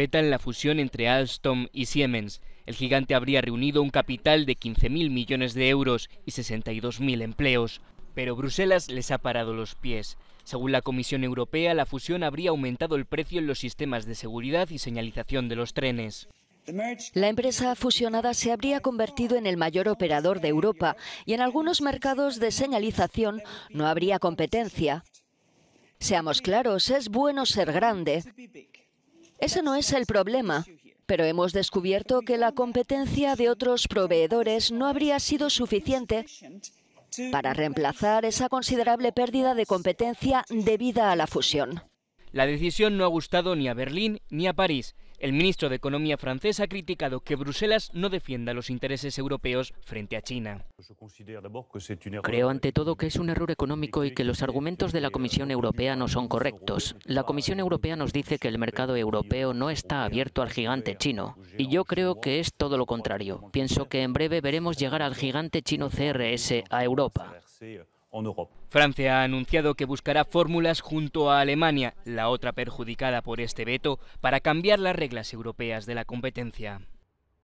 en la fusión entre Alstom y Siemens. El gigante habría reunido un capital de 15.000 millones de euros y 62.000 empleos. Pero Bruselas les ha parado los pies. Según la Comisión Europea, la fusión habría aumentado el precio en los sistemas de seguridad y señalización de los trenes. La empresa fusionada se habría convertido en el mayor operador de Europa y en algunos mercados de señalización no habría competencia. Seamos claros, es bueno ser grande, ese no es el problema, pero hemos descubierto que la competencia de otros proveedores no habría sido suficiente para reemplazar esa considerable pérdida de competencia debida a la fusión. La decisión no ha gustado ni a Berlín ni a París. El ministro de Economía francés ha criticado que Bruselas no defienda los intereses europeos frente a China. Creo ante todo que es un error económico y que los argumentos de la Comisión Europea no son correctos. La Comisión Europea nos dice que el mercado europeo no está abierto al gigante chino. Y yo creo que es todo lo contrario. Pienso que en breve veremos llegar al gigante chino CRS a Europa. Francia ha anunciado que buscará fórmulas junto a Alemania, la otra perjudicada por este veto, para cambiar las reglas europeas de la competencia.